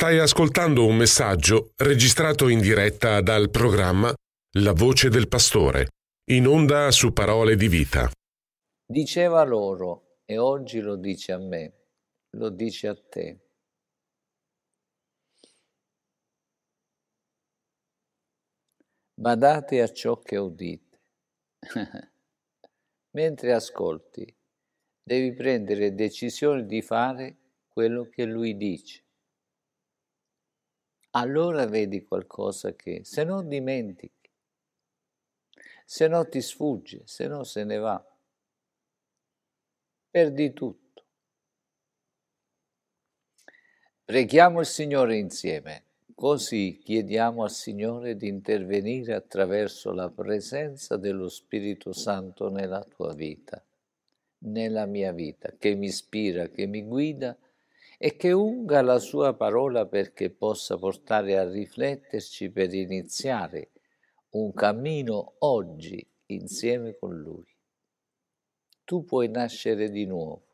Stai ascoltando un messaggio registrato in diretta dal programma La voce del pastore, in onda su parole di vita. Diceva loro, e oggi lo dice a me, lo dice a te. Badate a ciò che udite. Mentre ascolti, devi prendere decisione di fare quello che lui dice allora vedi qualcosa che se no dimentichi, se no ti sfugge, se no se ne va, perdi tutto. Preghiamo il Signore insieme, così chiediamo al Signore di intervenire attraverso la presenza dello Spirito Santo nella tua vita, nella mia vita, che mi ispira, che mi guida e che unga la sua parola perché possa portare a rifletterci per iniziare un cammino oggi insieme con Lui. Tu puoi nascere di nuovo.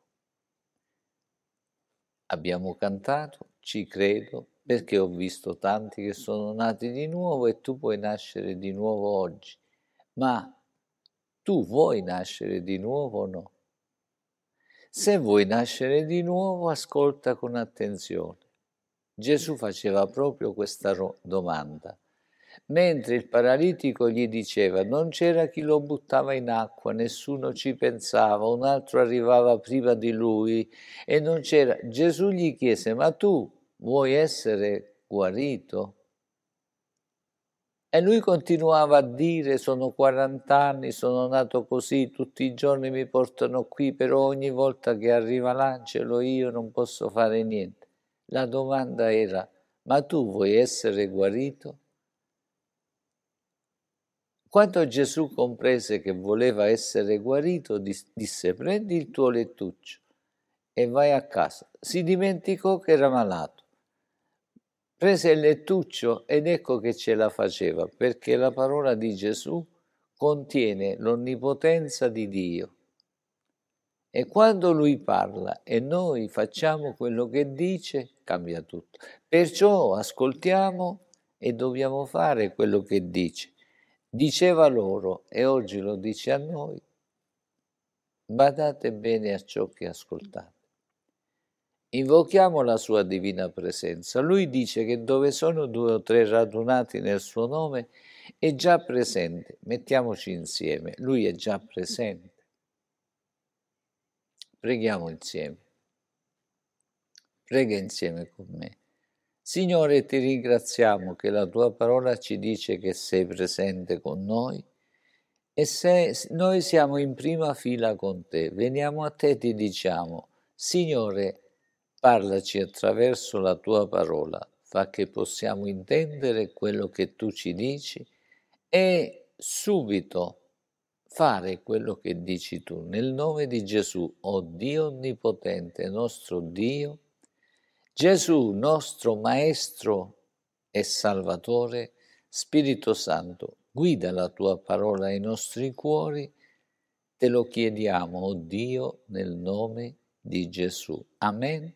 Abbiamo cantato, ci credo, perché ho visto tanti che sono nati di nuovo e tu puoi nascere di nuovo oggi. Ma tu vuoi nascere di nuovo o no? Se vuoi nascere di nuovo, ascolta con attenzione. Gesù faceva proprio questa domanda. Mentre il paralitico gli diceva, non c'era chi lo buttava in acqua, nessuno ci pensava, un altro arrivava prima di lui e non c'era. Gesù gli chiese, ma tu vuoi essere guarito? E lui continuava a dire, sono 40 anni, sono nato così, tutti i giorni mi portano qui, però ogni volta che arriva l'angelo io non posso fare niente. La domanda era, ma tu vuoi essere guarito? Quando Gesù comprese che voleva essere guarito, disse, prendi il tuo lettuccio e vai a casa. Si dimenticò che era malato prese il lettuccio ed ecco che ce la faceva, perché la parola di Gesù contiene l'onnipotenza di Dio. E quando lui parla e noi facciamo quello che dice, cambia tutto. Perciò ascoltiamo e dobbiamo fare quello che dice. Diceva loro e oggi lo dice a noi. Badate bene a ciò che ascoltate. Invochiamo la sua divina presenza. Lui dice che dove sono due o tre radunati nel suo nome è già presente. Mettiamoci insieme. Lui è già presente. Preghiamo insieme. Prega insieme con me. Signore, ti ringraziamo che la tua parola ci dice che sei presente con noi e se noi siamo in prima fila con te, veniamo a te e ti diciamo, Signore, Parlaci attraverso la tua parola, fa che possiamo intendere quello che tu ci dici e subito fare quello che dici tu. Nel nome di Gesù, o oh Dio Onnipotente, nostro Dio, Gesù, nostro Maestro e Salvatore, Spirito Santo, guida la tua parola ai nostri cuori, te lo chiediamo, o oh Dio, nel nome di Gesù. Amen.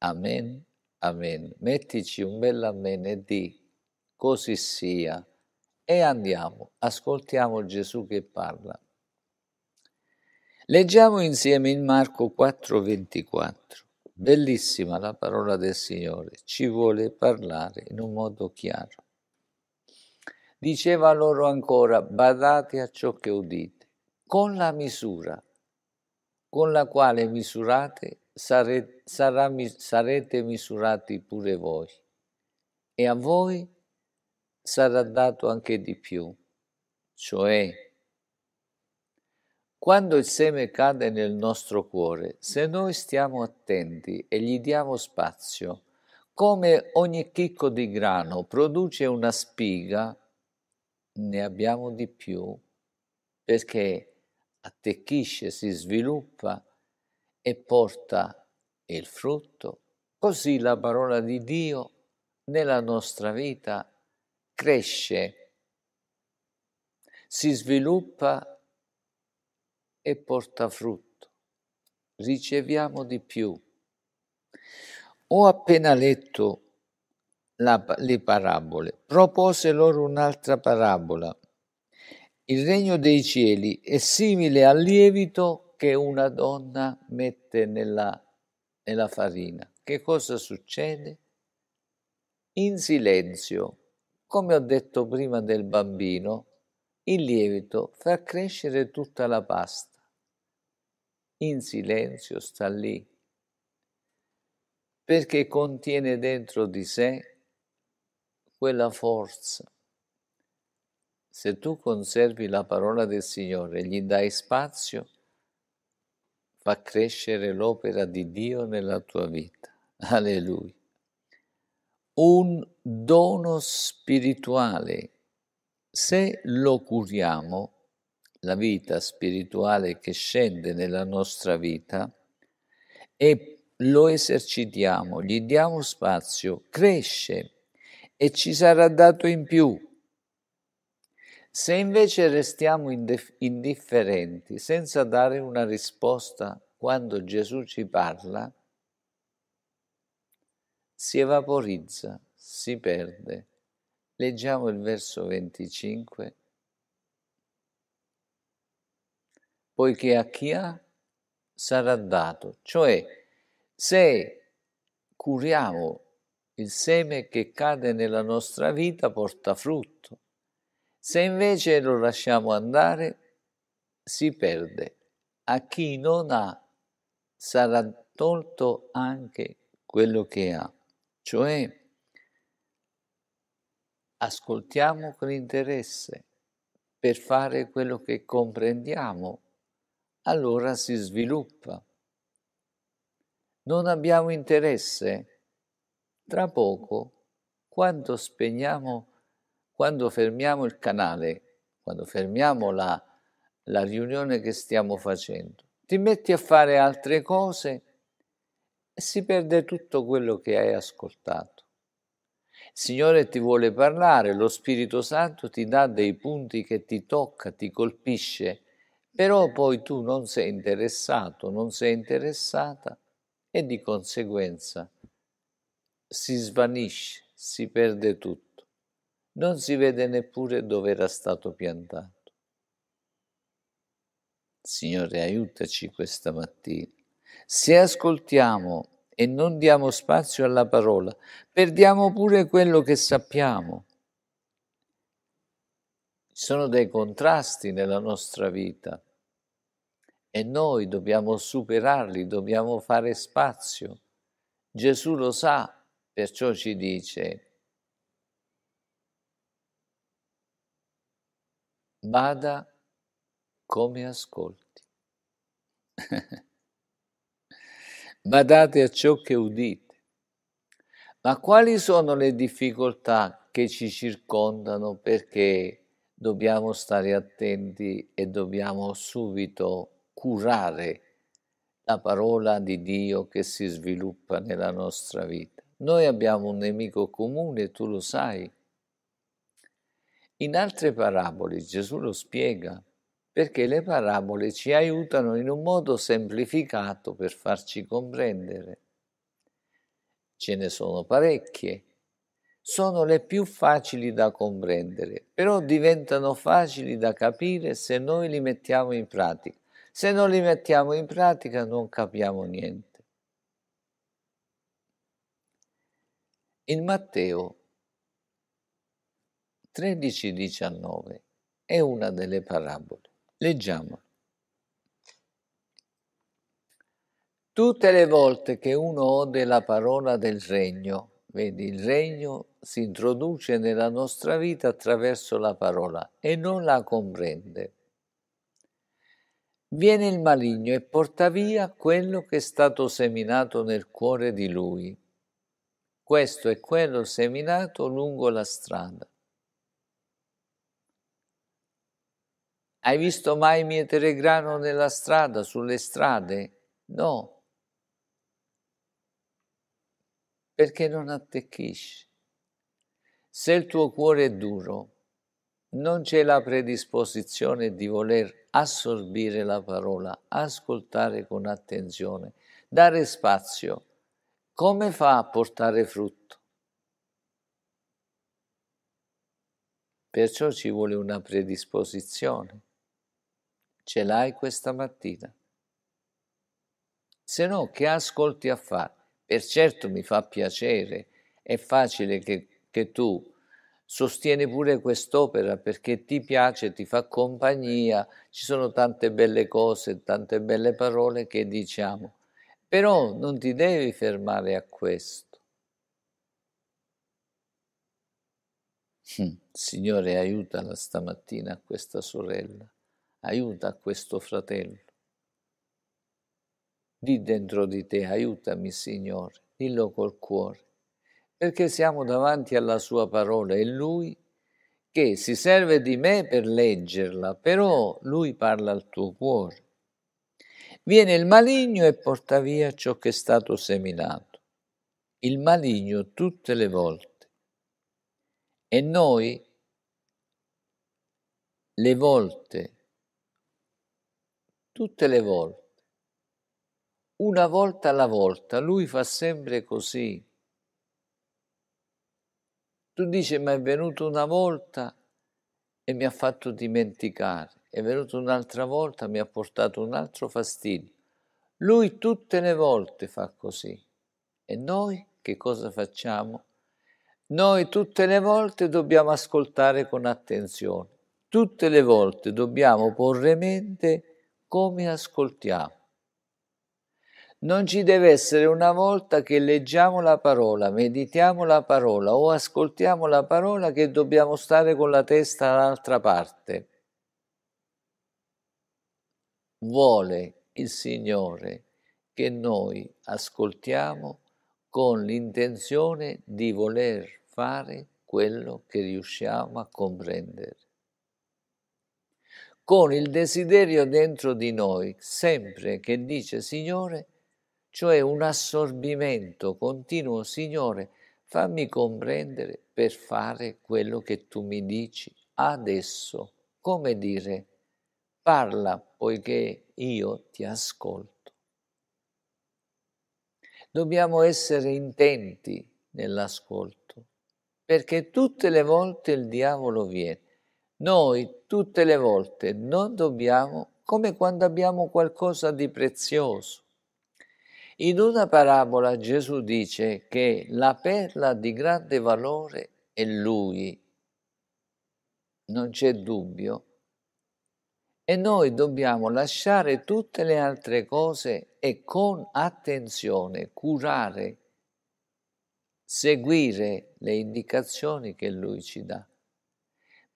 Amen, amen. Mettici un bel amen e di così sia. E andiamo, ascoltiamo Gesù che parla. Leggiamo insieme in Marco 4:24. Bellissima la parola del Signore, ci vuole parlare in un modo chiaro. Diceva loro ancora, badate a ciò che udite, con la misura con la quale misurate sare, sarà, sarete misurati pure voi e a voi sarà dato anche di più. Cioè, quando il seme cade nel nostro cuore, se noi stiamo attenti e gli diamo spazio, come ogni chicco di grano produce una spiga, ne abbiamo di più perché attecchisce, si sviluppa e porta il frutto, così la parola di Dio nella nostra vita cresce, si sviluppa e porta frutto. Riceviamo di più. Ho appena letto la, le parabole. Propose loro un'altra parabola. Il regno dei cieli è simile al lievito che una donna mette nella, nella farina, che cosa succede? In silenzio, come ho detto prima del bambino, il lievito fa crescere tutta la pasta. In silenzio sta lì, perché contiene dentro di sé quella forza. Se tu conservi la parola del Signore e gli dai spazio, fa crescere l'opera di Dio nella tua vita. Alleluia. Un dono spirituale. Se lo curiamo, la vita spirituale che scende nella nostra vita, e lo esercitiamo, gli diamo spazio, cresce e ci sarà dato in più se invece restiamo indifferenti senza dare una risposta quando Gesù ci parla, si evaporizza, si perde. Leggiamo il verso 25. Poiché a chi ha sarà dato, cioè se curiamo il seme che cade nella nostra vita porta frutto se invece lo lasciamo andare, si perde. A chi non ha sarà tolto anche quello che ha. Cioè, ascoltiamo con interesse per fare quello che comprendiamo, allora si sviluppa. Non abbiamo interesse, tra poco, quando spegniamo quando fermiamo il canale, quando fermiamo la, la riunione che stiamo facendo, ti metti a fare altre cose e si perde tutto quello che hai ascoltato. Il Signore ti vuole parlare, lo Spirito Santo ti dà dei punti che ti tocca, ti colpisce, però poi tu non sei interessato, non sei interessata e di conseguenza si svanisce, si perde tutto non si vede neppure dove era stato piantato. Signore, aiutaci questa mattina. Se ascoltiamo e non diamo spazio alla parola, perdiamo pure quello che sappiamo. Ci sono dei contrasti nella nostra vita e noi dobbiamo superarli, dobbiamo fare spazio. Gesù lo sa, perciò ci dice, Bada come ascolti. Badate a ciò che udite. Ma quali sono le difficoltà che ci circondano perché dobbiamo stare attenti e dobbiamo subito curare la parola di Dio che si sviluppa nella nostra vita? Noi abbiamo un nemico comune, tu lo sai, in altre parabole Gesù lo spiega perché le parabole ci aiutano in un modo semplificato per farci comprendere. Ce ne sono parecchie, sono le più facili da comprendere, però diventano facili da capire se noi li mettiamo in pratica. Se non li mettiamo in pratica non capiamo niente. In Matteo 13-19 è una delle parabole. Leggiamolo. Tutte le volte che uno ode la parola del regno, vedi, il regno si introduce nella nostra vita attraverso la parola e non la comprende. Viene il maligno e porta via quello che è stato seminato nel cuore di lui. Questo è quello seminato lungo la strada. Hai visto mai mietere grano nella strada, sulle strade? No. Perché non attecchisci. Se il tuo cuore è duro, non c'è la predisposizione di voler assorbire la parola, ascoltare con attenzione, dare spazio. Come fa a portare frutto? Perciò ci vuole una predisposizione ce l'hai questa mattina. Se no, che ascolti a fare? Per certo mi fa piacere, è facile che, che tu sostieni pure quest'opera perché ti piace, ti fa compagnia, ci sono tante belle cose, tante belle parole che diciamo, però non ti devi fermare a questo. Hm, Signore, aiutala stamattina questa sorella aiuta questo fratello. Di dentro di te, aiutami Signore, dillo col cuore, perché siamo davanti alla sua parola e lui che si serve di me per leggerla, però lui parla al tuo cuore. Viene il maligno e porta via ciò che è stato seminato. Il maligno tutte le volte. E noi le volte tutte le volte. Una volta alla volta, lui fa sempre così. Tu dici, ma è venuto una volta e mi ha fatto dimenticare, è venuto un'altra volta, e mi ha portato un altro fastidio. Lui tutte le volte fa così. E noi che cosa facciamo? Noi tutte le volte dobbiamo ascoltare con attenzione, tutte le volte dobbiamo porre mente come ascoltiamo. Non ci deve essere una volta che leggiamo la parola, meditiamo la parola o ascoltiamo la parola che dobbiamo stare con la testa dall'altra parte. Vuole il Signore che noi ascoltiamo con l'intenzione di voler fare quello che riusciamo a comprendere con il desiderio dentro di noi, sempre che dice Signore, cioè un assorbimento continuo, Signore, fammi comprendere per fare quello che tu mi dici adesso, come dire, parla poiché io ti ascolto. Dobbiamo essere intenti nell'ascolto, perché tutte le volte il diavolo viene. Noi tutte le volte non dobbiamo, come quando abbiamo qualcosa di prezioso. In una parabola Gesù dice che la perla di grande valore è Lui, non c'è dubbio, e noi dobbiamo lasciare tutte le altre cose e con attenzione curare, seguire le indicazioni che Lui ci dà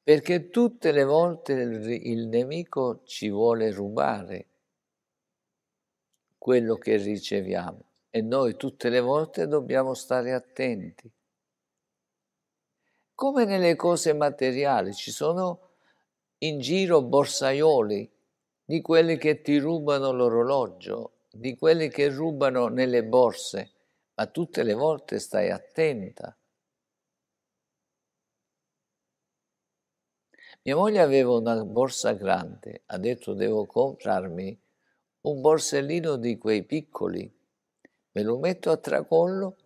perché tutte le volte il nemico ci vuole rubare quello che riceviamo e noi tutte le volte dobbiamo stare attenti. Come nelle cose materiali, ci sono in giro borsaioli di quelli che ti rubano l'orologio, di quelli che rubano nelle borse, ma tutte le volte stai attenta Mia moglie aveva una borsa grande, ha detto devo comprarmi un borsellino di quei piccoli. Me lo metto a tracollo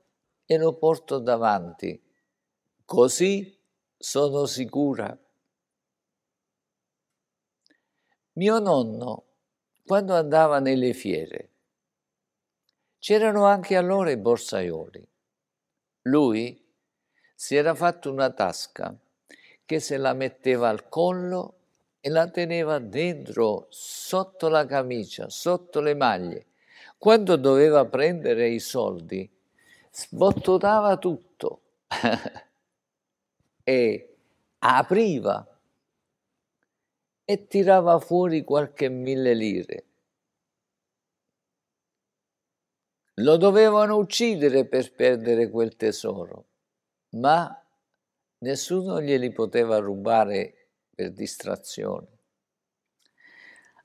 e lo porto davanti. Così sono sicura. Mio nonno, quando andava nelle fiere, c'erano anche allora i borsaioli. Lui si era fatto una tasca che se la metteva al collo e la teneva dentro, sotto la camicia, sotto le maglie. Quando doveva prendere i soldi, sbottonava tutto e apriva e tirava fuori qualche mille lire. Lo dovevano uccidere per perdere quel tesoro, ma nessuno glieli poteva rubare per distrazione.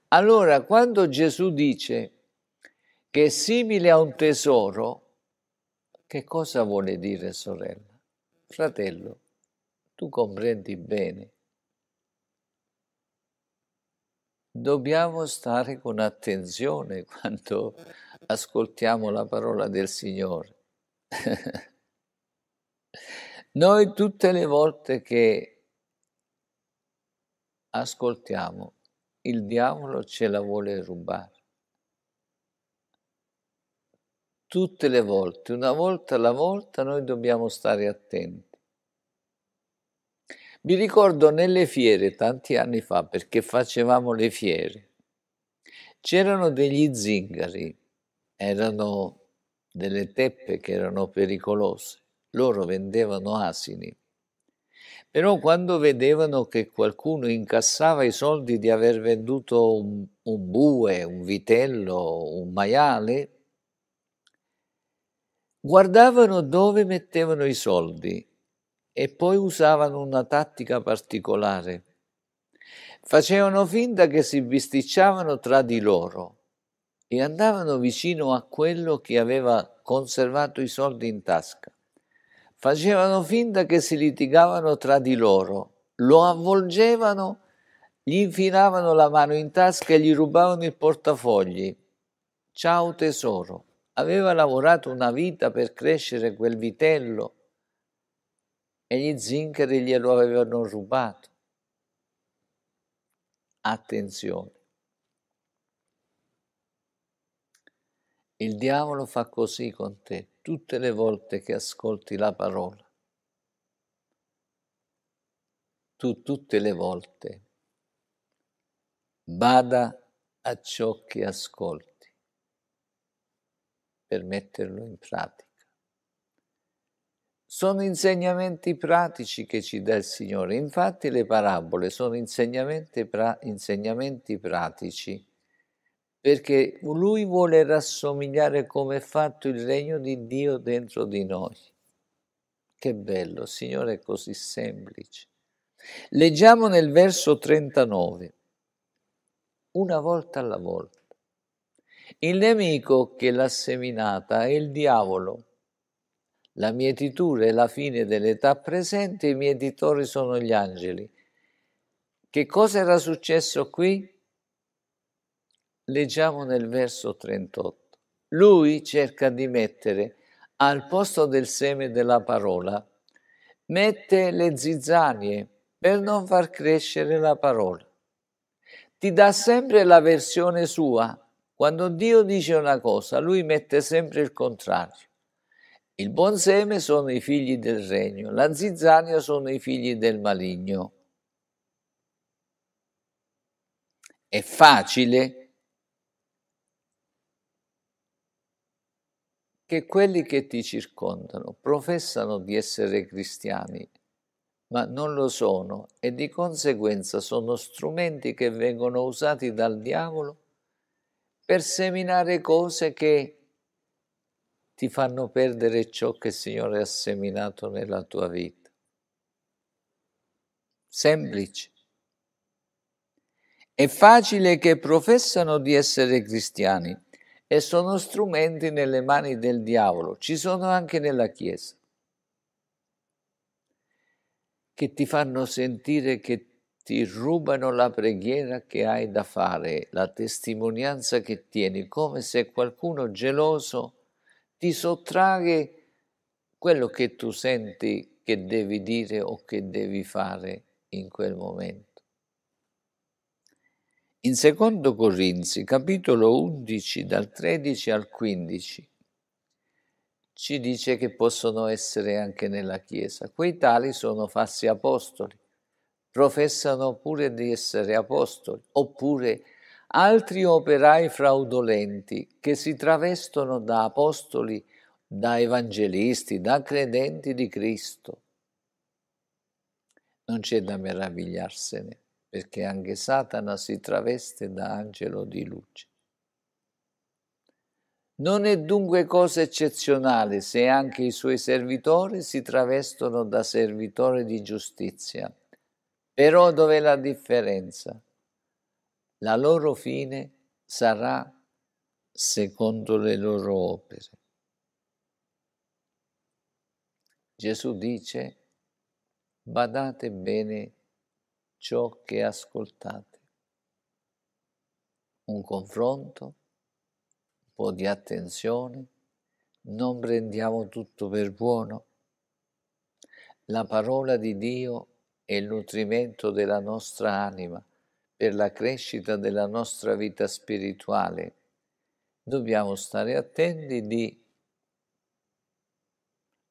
Allora, quando Gesù dice che è simile a un tesoro, che cosa vuole dire sorella? Fratello, tu comprendi bene. Dobbiamo stare con attenzione quando ascoltiamo la parola del Signore. Noi tutte le volte che ascoltiamo, il diavolo ce la vuole rubare. Tutte le volte, una volta alla volta, noi dobbiamo stare attenti. Mi ricordo nelle fiere tanti anni fa, perché facevamo le fiere, c'erano degli zingari, erano delle teppe che erano pericolose loro vendevano asini. Però quando vedevano che qualcuno incassava i soldi di aver venduto un, un bue, un vitello, un maiale, guardavano dove mettevano i soldi e poi usavano una tattica particolare. Facevano finta che si bisticciavano tra di loro e andavano vicino a quello che aveva conservato i soldi in tasca. Facevano finta che si litigavano tra di loro, lo avvolgevano, gli infilavano la mano in tasca e gli rubavano il portafogli. Ciao tesoro, aveva lavorato una vita per crescere quel vitello e gli zincari glielo avevano rubato. Attenzione. Il diavolo fa così con te tutte le volte che ascolti la parola. Tu tutte le volte bada a ciò che ascolti per metterlo in pratica. Sono insegnamenti pratici che ci dà il Signore, infatti le parabole sono insegnamenti, pra- insegnamenti pratici perché lui vuole rassomigliare come è fatto il regno di Dio dentro di noi. Che bello, Signore, è così semplice. Leggiamo nel verso 39, una volta alla volta. Il nemico che l'ha seminata è il diavolo. La mietitura è la fine dell'età presente, i mietitori sono gli angeli. Che cosa era successo qui? leggiamo nel verso 38. Lui cerca di mettere al posto del seme della parola, mette le zizzanie per non far crescere la parola. Ti dà sempre la versione sua. Quando Dio dice una cosa, lui mette sempre il contrario. Il buon seme sono i figli del regno, la zizzania sono i figli del maligno. È facile che quelli che ti circondano professano di essere cristiani, ma non lo sono e di conseguenza sono strumenti che vengono usati dal diavolo per seminare cose che ti fanno perdere ciò che il Signore ha seminato nella tua vita. Semplice. È facile che professano di essere cristiani, e sono strumenti nelle mani del diavolo, ci sono anche nella Chiesa, che ti fanno sentire che ti rubano la preghiera che hai da fare, la testimonianza che tieni, come se qualcuno geloso ti sottraghe quello che tu senti che devi dire o che devi fare in quel momento. In 2 Corinzi, capitolo 11, dal 13 al 15, ci dice che possono essere anche nella Chiesa. Quei tali sono falsi apostoli, professano pure di essere apostoli, oppure altri operai fraudolenti che si travestono da apostoli, da evangelisti, da credenti di Cristo. Non c'è da meravigliarsene perché anche Satana si traveste da angelo di luce. Non è dunque cosa eccezionale se anche i suoi servitori si travestono da servitore di giustizia. Però dov'è la differenza? La loro fine sarà secondo le loro opere. Gesù dice, badate bene ciò che ascoltate. Un confronto, un po' di attenzione, non prendiamo tutto per buono. La parola di Dio è il nutrimento della nostra anima per la crescita della nostra vita spirituale. Dobbiamo stare attenti di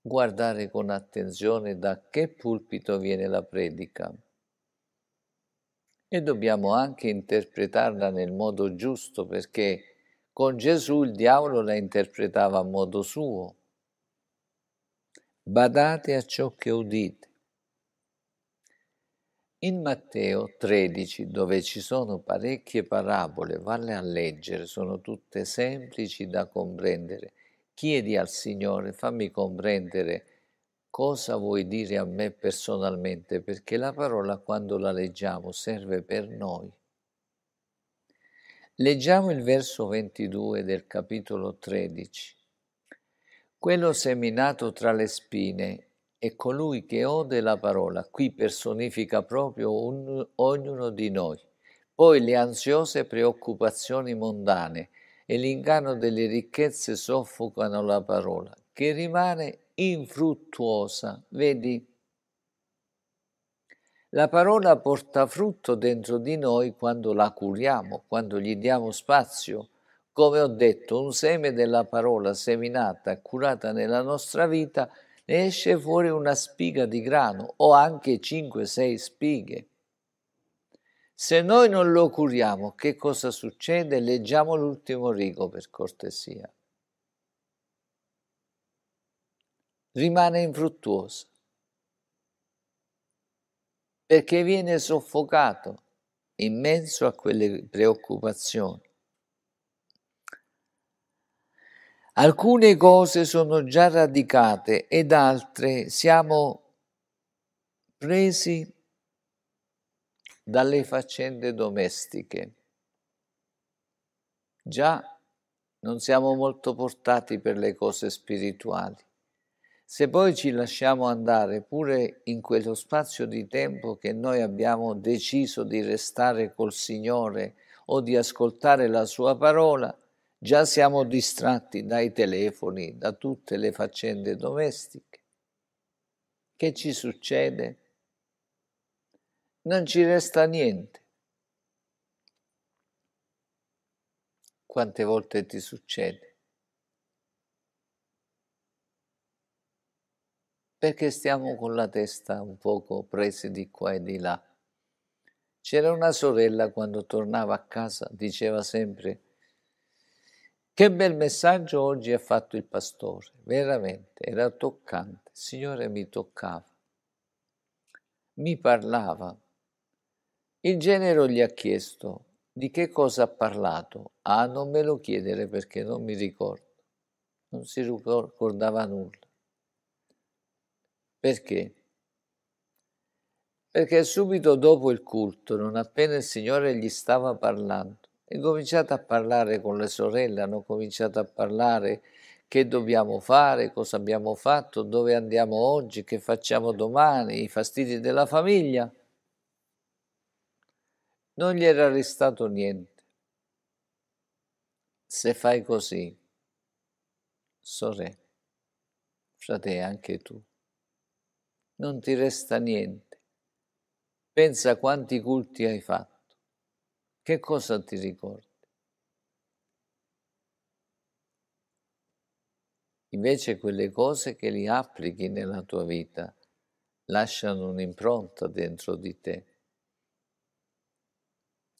guardare con attenzione da che pulpito viene la predica e dobbiamo anche interpretarla nel modo giusto perché con Gesù il diavolo la interpretava a modo suo. Badate a ciò che udite. In Matteo 13, dove ci sono parecchie parabole, valle a leggere, sono tutte semplici da comprendere. Chiedi al Signore, fammi comprendere cosa vuoi dire a me personalmente, perché la parola quando la leggiamo serve per noi. Leggiamo il verso 22 del capitolo 13. Quello seminato tra le spine è colui che ode la parola, qui personifica proprio un, ognuno di noi. Poi le ansiose preoccupazioni mondane e l'inganno delle ricchezze soffocano la parola, che rimane infruttuosa. Vedi? La parola porta frutto dentro di noi quando la curiamo, quando gli diamo spazio. Come ho detto, un seme della parola seminata, curata nella nostra vita, ne esce fuori una spiga di grano o anche 5-6 spighe. Se noi non lo curiamo, che cosa succede? Leggiamo l'ultimo rigo per cortesia. rimane infruttuoso perché viene soffocato in mezzo a quelle preoccupazioni. Alcune cose sono già radicate ed altre siamo presi dalle faccende domestiche. Già non siamo molto portati per le cose spirituali. Se poi ci lasciamo andare pure in quello spazio di tempo che noi abbiamo deciso di restare col Signore o di ascoltare la Sua parola, già siamo distratti dai telefoni, da tutte le faccende domestiche. Che ci succede? Non ci resta niente. Quante volte ti succede? perché stiamo con la testa un poco presi di qua e di là. C'era una sorella quando tornava a casa, diceva sempre, che bel messaggio oggi ha fatto il pastore, veramente, era toccante, il Signore mi toccava, mi parlava. Il genero gli ha chiesto di che cosa ha parlato, ah non me lo chiedere perché non mi ricordo, non si ricordava nulla. Perché? Perché subito dopo il culto, non appena il Signore gli stava parlando, è cominciato a parlare con le sorelle, hanno cominciato a parlare che dobbiamo fare, cosa abbiamo fatto, dove andiamo oggi, che facciamo domani, i fastidi della famiglia. Non gli era restato niente. Se fai così, sorella, frate, anche tu, non ti resta niente. Pensa quanti culti hai fatto. Che cosa ti ricordi? Invece quelle cose che li applichi nella tua vita lasciano un'impronta dentro di te.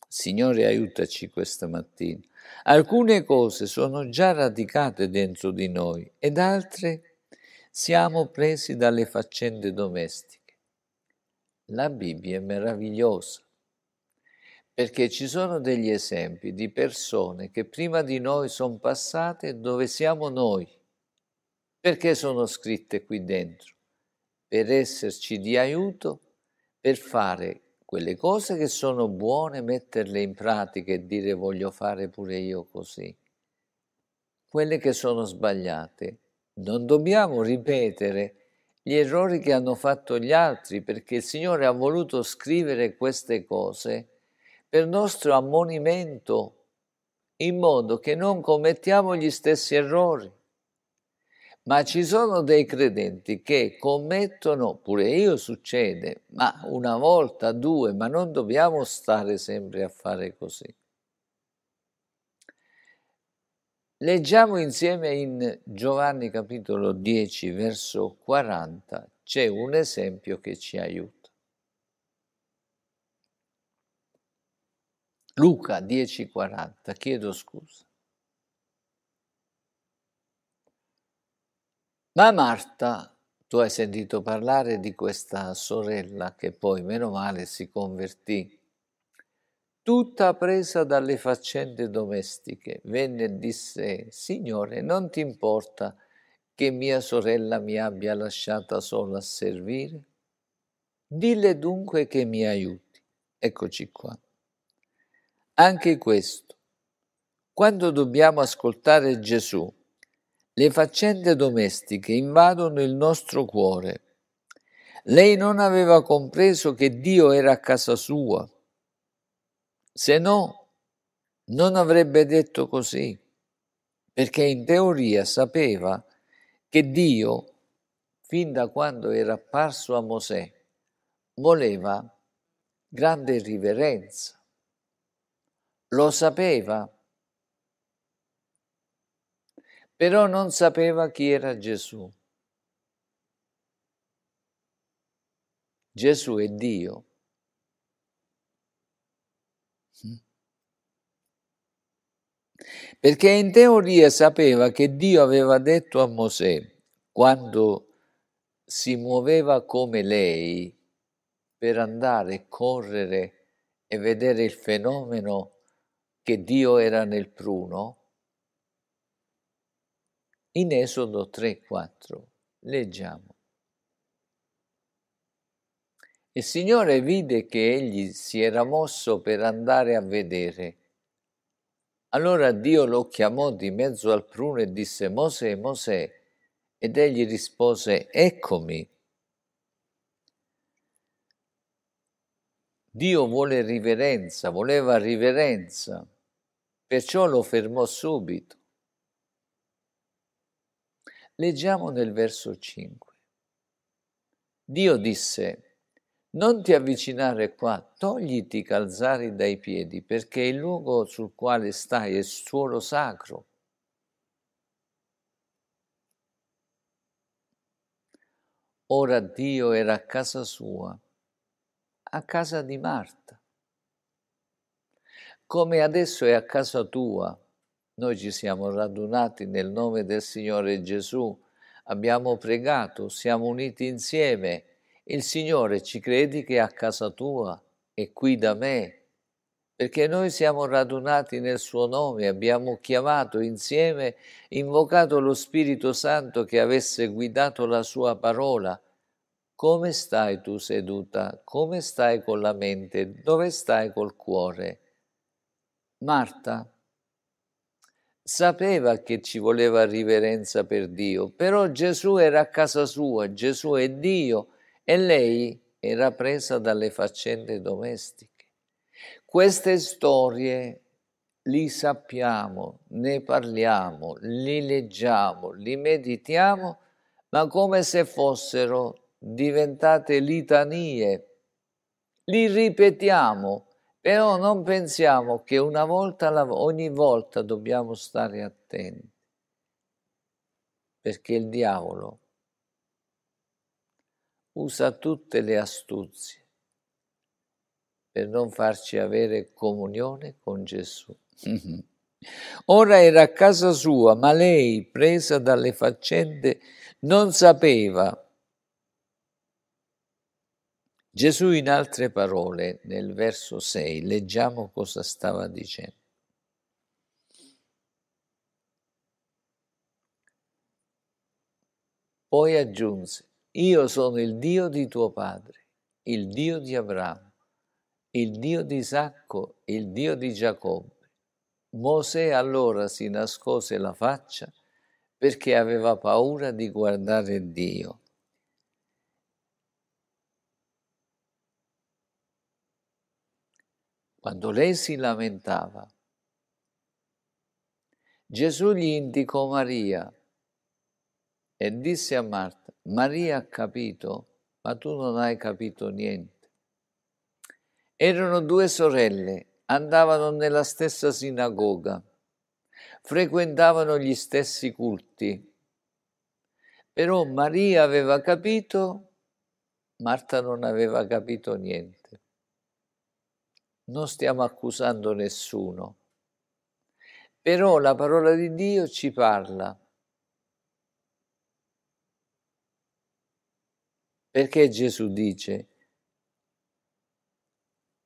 Signore, aiutaci questa mattina. Alcune cose sono già radicate dentro di noi ed altre siamo presi dalle faccende domestiche. La Bibbia è meravigliosa perché ci sono degli esempi di persone che prima di noi sono passate dove siamo noi. Perché sono scritte qui dentro? Per esserci di aiuto, per fare quelle cose che sono buone, metterle in pratica e dire voglio fare pure io così. Quelle che sono sbagliate, non dobbiamo ripetere gli errori che hanno fatto gli altri perché il Signore ha voluto scrivere queste cose per nostro ammonimento, in modo che non commettiamo gli stessi errori. Ma ci sono dei credenti che commettono, pure io succede, ma una volta, due, ma non dobbiamo stare sempre a fare così. Leggiamo insieme in Giovanni capitolo 10 verso 40, c'è un esempio che ci aiuta. Luca 10 40, chiedo scusa. Ma Marta, tu hai sentito parlare di questa sorella che poi, meno male, si convertì tutta presa dalle faccende domestiche, venne e disse, Signore, non ti importa che mia sorella mi abbia lasciata sola a servire? Dille dunque che mi aiuti. Eccoci qua. Anche questo. Quando dobbiamo ascoltare Gesù, le faccende domestiche invadono il nostro cuore. Lei non aveva compreso che Dio era a casa sua, se no non avrebbe detto così, perché in teoria sapeva che Dio, fin da quando era apparso a Mosè, voleva grande riverenza. Lo sapeva, però non sapeva chi era Gesù. Gesù è Dio perché in teoria sapeva che Dio aveva detto a Mosè, quando si muoveva come lei, per andare, correre e vedere il fenomeno che Dio era nel pruno, in Esodo 3:4 leggiamo. Il Signore vide che egli si era mosso per andare a vedere allora Dio lo chiamò di mezzo al pruno e disse Mosè, Mosè, ed egli rispose Eccomi. Dio vuole riverenza, voleva riverenza, perciò lo fermò subito. Leggiamo nel verso 5. Dio disse, non ti avvicinare qua, togliti i calzari dai piedi, perché il luogo sul quale stai è suolo sacro. Ora Dio era a casa sua, a casa di Marta. Come adesso è a casa tua, noi ci siamo radunati nel nome del Signore Gesù, abbiamo pregato, siamo uniti insieme il Signore ci credi che è a casa tua, e qui da me, perché noi siamo radunati nel suo nome, abbiamo chiamato insieme, invocato lo Spirito Santo che avesse guidato la sua parola. Come stai tu seduta? Come stai con la mente? Dove stai col cuore? Marta sapeva che ci voleva riverenza per Dio, però Gesù era a casa sua, Gesù è Dio e lei era presa dalle faccende domestiche. Queste storie li sappiamo, ne parliamo, li leggiamo, li meditiamo, ma come se fossero diventate litanie. Li ripetiamo, però non pensiamo che una volta, ogni volta dobbiamo stare attenti, perché il diavolo usa tutte le astuzie per non farci avere comunione con Gesù. Ora era a casa sua, ma lei, presa dalle faccende, non sapeva. Gesù, in altre parole, nel verso 6, leggiamo cosa stava dicendo. Poi aggiunse, io sono il Dio di tuo padre, il Dio di Abramo, il Dio di Isacco, il Dio di Giacobbe. Mosè allora si nascose la faccia perché aveva paura di guardare Dio. Quando lei si lamentava, Gesù gli indicò Maria e disse a Marta, Maria ha capito, ma tu non hai capito niente. Erano due sorelle, andavano nella stessa sinagoga, frequentavano gli stessi culti. Però Maria aveva capito, Marta non aveva capito niente. Non stiamo accusando nessuno. Però la parola di Dio ci parla Perché Gesù dice,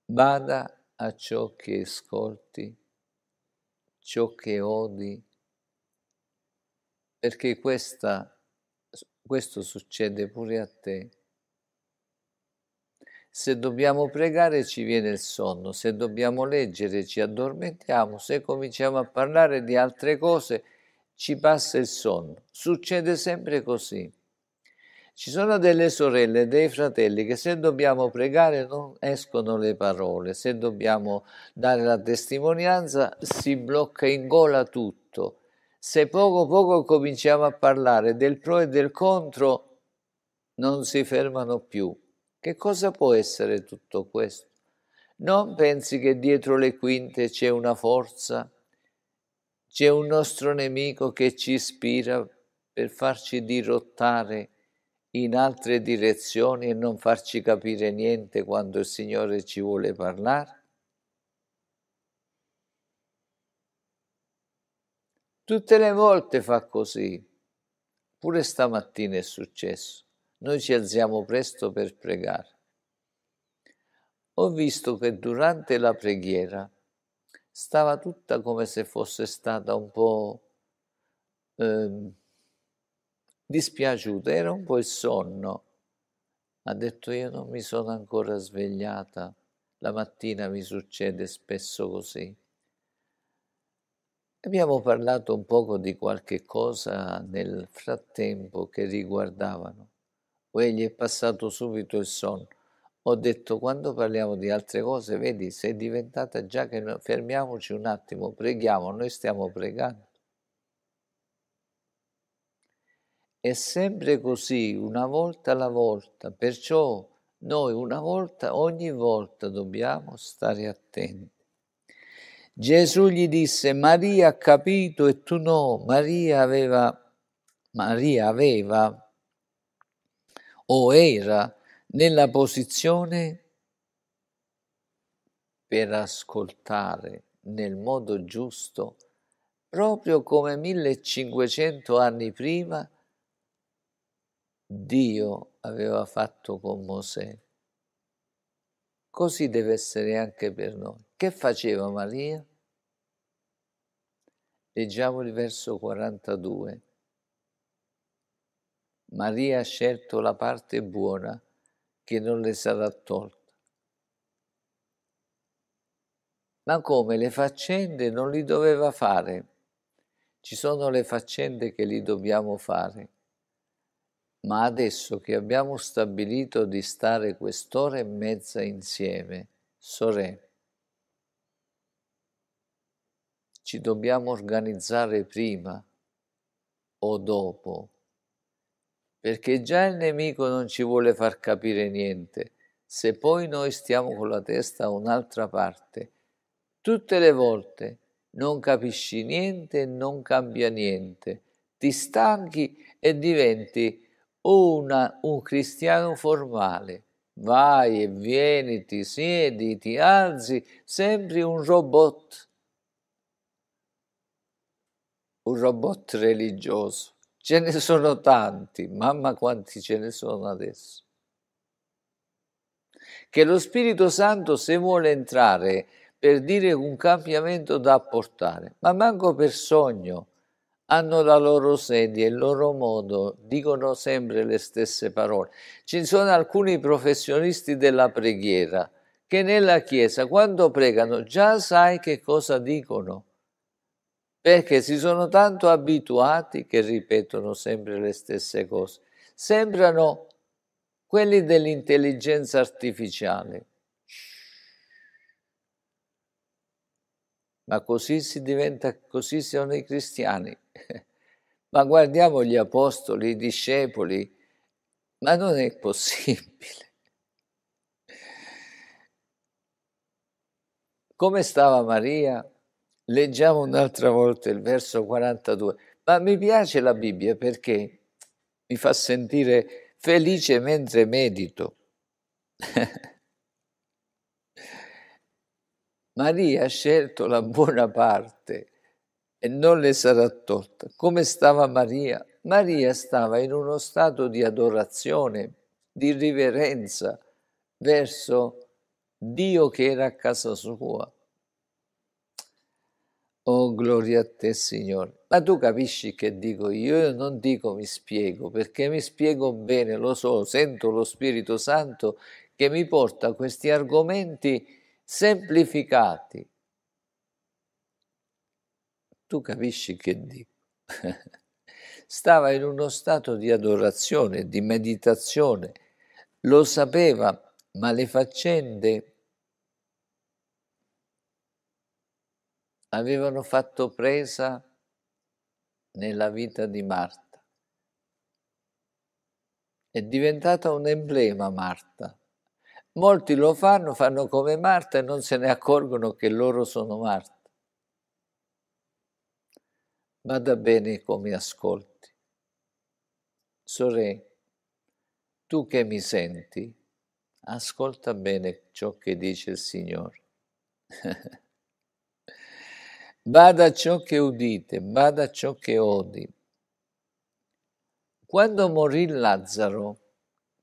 bada a ciò che ascolti, ciò che odi, perché questa, questo succede pure a te. Se dobbiamo pregare ci viene il sonno, se dobbiamo leggere ci addormentiamo, se cominciamo a parlare di altre cose ci passa il sonno. Succede sempre così. Ci sono delle sorelle, dei fratelli che se dobbiamo pregare non escono le parole, se dobbiamo dare la testimonianza si blocca in gola tutto. Se poco poco cominciamo a parlare del pro e del contro, non si fermano più. Che cosa può essere tutto questo? Non pensi che dietro le quinte c'è una forza, c'è un nostro nemico che ci ispira per farci dirottare in altre direzioni e non farci capire niente quando il Signore ci vuole parlare? Tutte le volte fa così, pure stamattina è successo. Noi ci alziamo presto per pregare. Ho visto che durante la preghiera stava tutta come se fosse stata un po' eh, dispiaciuta, era un po' il sonno. Ha detto io non mi sono ancora svegliata, la mattina mi succede spesso così. Abbiamo parlato un poco di qualche cosa nel frattempo che riguardavano. Poi gli è passato subito il sonno. Ho detto quando parliamo di altre cose, vedi, sei diventata già che fermiamoci un attimo, preghiamo, noi stiamo pregando. È sempre così, una volta alla volta, perciò noi una volta, ogni volta dobbiamo stare attenti. Gesù gli disse, Maria ha capito e tu no, Maria aveva, Maria aveva o era nella posizione per ascoltare nel modo giusto, proprio come 1500 anni prima Dio aveva fatto con Mosè. Così deve essere anche per noi. Che faceva Maria? Leggiamo il verso 42. Maria ha scelto la parte buona che non le sarà tolta. Ma come le faccende non li doveva fare? Ci sono le faccende che li dobbiamo fare ma adesso che abbiamo stabilito di stare quest'ora e mezza insieme, sorelle, ci dobbiamo organizzare prima o dopo, perché già il nemico non ci vuole far capire niente. Se poi noi stiamo con la testa a un'altra parte, tutte le volte non capisci niente e non cambia niente, ti stanchi e diventi o una, un cristiano formale. Vai e vieni, ti siedi, ti alzi, sembri un robot, un robot religioso. Ce ne sono tanti, mamma quanti ce ne sono adesso. Che lo Spirito Santo, se vuole entrare per dire un cambiamento da apportare, ma manco per sogno, hanno la loro sedia, il loro modo, dicono sempre le stesse parole. Ci sono alcuni professionisti della preghiera che nella Chiesa, quando pregano, già sai che cosa dicono, perché si sono tanto abituati che ripetono sempre le stesse cose. Sembrano quelli dell'intelligenza artificiale. Ma così si diventa, così sono i cristiani ma guardiamo gli apostoli, i discepoli, ma non è possibile. Come stava Maria? Leggiamo un'altra volta il verso 42. Ma mi piace la Bibbia perché mi fa sentire felice mentre medito. Maria ha scelto la buona parte e non le sarà tolta. Come stava Maria? Maria stava in uno stato di adorazione, di riverenza verso Dio che era a casa sua. Oh, gloria a te, Signore. Ma tu capisci che dico io? Io non dico mi spiego, perché mi spiego bene, lo so, sento lo Spirito Santo che mi porta questi argomenti semplificati, tu capisci che Dio stava in uno stato di adorazione, di meditazione, lo sapeva, ma le faccende avevano fatto presa nella vita di Marta. È diventata un emblema Marta. Molti lo fanno, fanno come Marta e non se ne accorgono che loro sono Marta. Vada bene come ascolti. Sore, tu che mi senti, ascolta bene ciò che dice il Signore. bada ciò che udite, bada ciò che odi. Quando morì Lazzaro,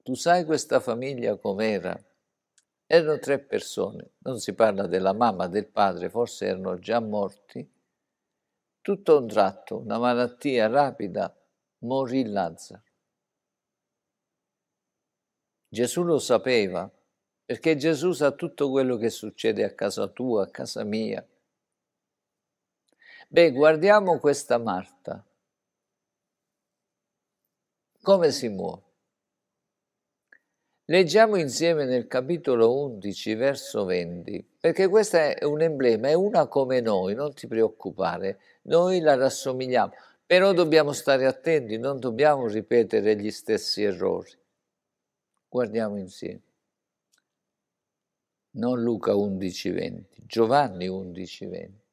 tu sai questa famiglia com'era? Erano tre persone, non si parla della mamma, del padre, forse erano già morti tutto a un tratto, una malattia rapida, morì Lazzaro. Gesù lo sapeva, perché Gesù sa tutto quello che succede a casa tua, a casa mia. Beh, guardiamo questa Marta. Come si muove? Leggiamo insieme nel capitolo 11, verso 20, perché questo è un emblema, è una come noi, non ti preoccupare, noi la rassomigliamo, però dobbiamo stare attenti, non dobbiamo ripetere gli stessi errori. Guardiamo insieme. Non Luca 11, 20, Giovanni 11, 20.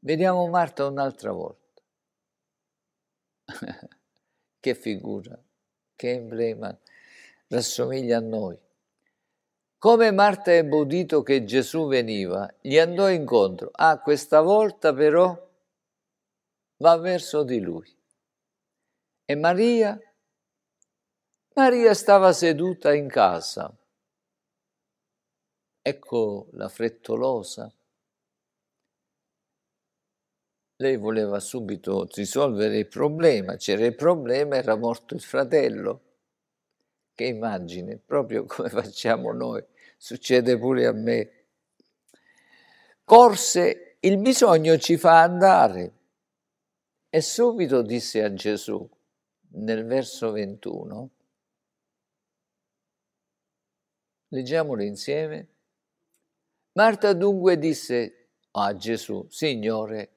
Vediamo Marta un'altra volta. che figura che emblema rassomiglia a noi. Come Marta ebbe udito che Gesù veniva, gli andò incontro. Ah, questa volta però va verso di lui. E Maria? Maria stava seduta in casa. Ecco la frettolosa, lei voleva subito risolvere il problema, c'era il problema, era morto il fratello. Che immagine, proprio come facciamo noi, succede pure a me. Corse, il bisogno ci fa andare. E subito disse a Gesù, nel verso 21, leggiamolo insieme, Marta dunque disse a Gesù, Signore,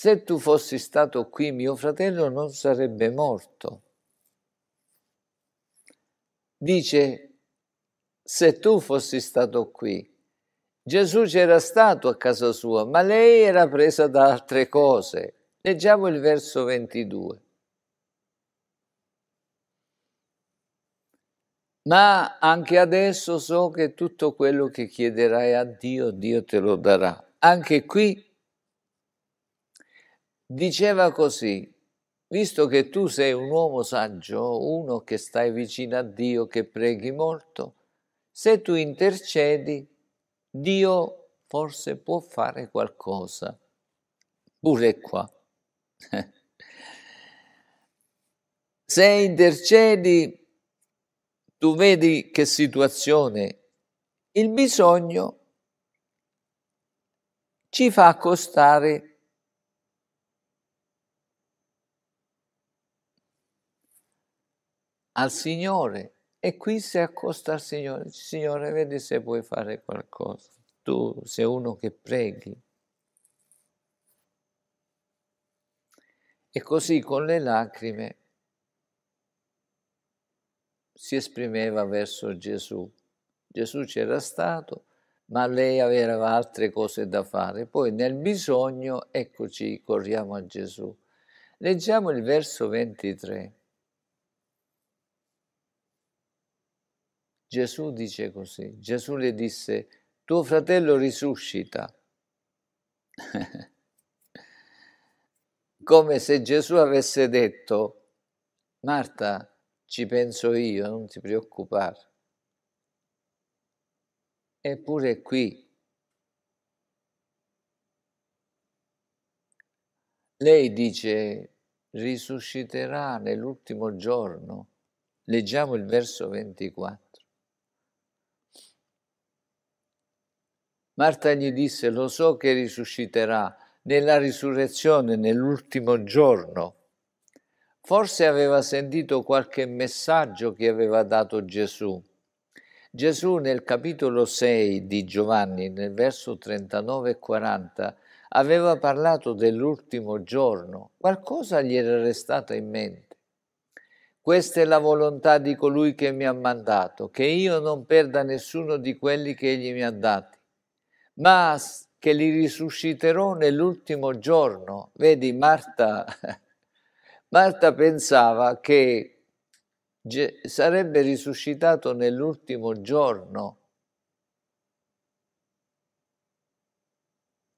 se tu fossi stato qui, mio fratello non sarebbe morto. Dice, se tu fossi stato qui. Gesù c'era stato a casa sua, ma lei era presa da altre cose. Leggiamo il verso 22. Ma anche adesso so che tutto quello che chiederai a Dio, Dio te lo darà. Anche qui diceva così, visto che tu sei un uomo saggio, uno che stai vicino a Dio, che preghi molto, se tu intercedi, Dio forse può fare qualcosa. Pure qua. se intercedi, tu vedi che situazione, il bisogno ci fa costare al Signore e qui si accosta al Signore. Signore, vedi se puoi fare qualcosa. Tu sei uno che preghi. E così con le lacrime si esprimeva verso Gesù. Gesù c'era stato, ma lei aveva altre cose da fare. Poi nel bisogno, eccoci, corriamo a Gesù. Leggiamo il verso 23. Gesù dice così, Gesù le disse, tuo fratello risuscita. Come se Gesù avesse detto, Marta, ci penso io, non ti preoccupare. Eppure qui lei dice risusciterà nell'ultimo giorno. Leggiamo il verso 24. Marta gli disse, lo so che risusciterà nella risurrezione, nell'ultimo giorno. Forse aveva sentito qualche messaggio che aveva dato Gesù. Gesù nel capitolo 6 di Giovanni, nel verso 39 e 40, aveva parlato dell'ultimo giorno. Qualcosa gli era restata in mente. Questa è la volontà di colui che mi ha mandato, che io non perda nessuno di quelli che egli mi ha dati, ma che li risusciterò nell'ultimo giorno. Vedi, Marta, Marta pensava che sarebbe risuscitato nell'ultimo giorno.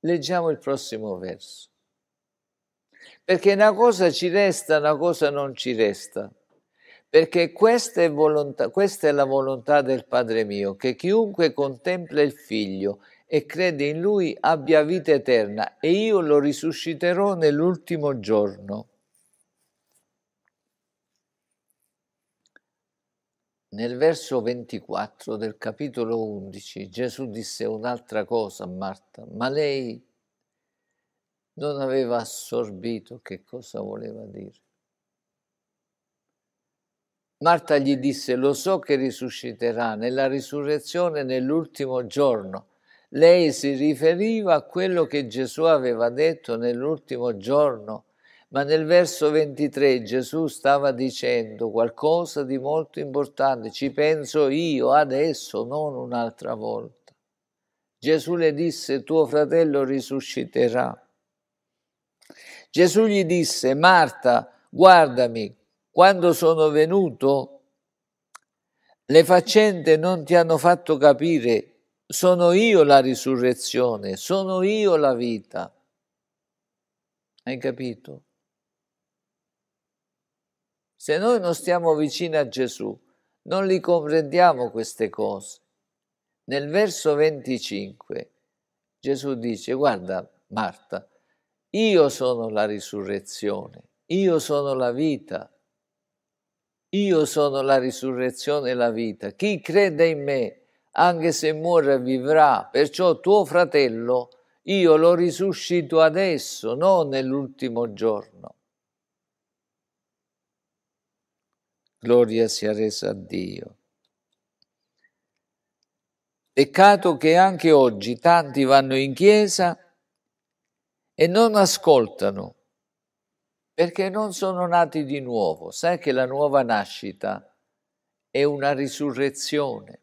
Leggiamo il prossimo verso. Perché una cosa ci resta, una cosa non ci resta. Perché questa è, volontà, questa è la volontà del Padre mio, che chiunque contempla il Figlio e crede in lui abbia vita eterna e io lo risusciterò nell'ultimo giorno. Nel verso 24 del capitolo 11 Gesù disse un'altra cosa a Marta, ma lei non aveva assorbito che cosa voleva dire. Marta gli disse, lo so che risusciterà nella risurrezione nell'ultimo giorno lei si riferiva a quello che Gesù aveva detto nell'ultimo giorno, ma nel verso 23 Gesù stava dicendo qualcosa di molto importante, ci penso io adesso, non un'altra volta. Gesù le disse, tuo fratello risusciterà. Gesù gli disse, Marta, guardami, quando sono venuto, le faccende non ti hanno fatto capire sono io la risurrezione, sono io la vita. Hai capito? Se noi non stiamo vicini a Gesù, non li comprendiamo queste cose. Nel verso 25 Gesù dice, guarda Marta, io sono la risurrezione, io sono la vita, io sono la risurrezione e la vita. Chi crede in me anche se muore vivrà, perciò tuo fratello io lo risuscito adesso, non nell'ultimo giorno. Gloria sia resa a Dio. Peccato che anche oggi tanti vanno in chiesa e non ascoltano perché non sono nati di nuovo. Sai che la nuova nascita è una risurrezione.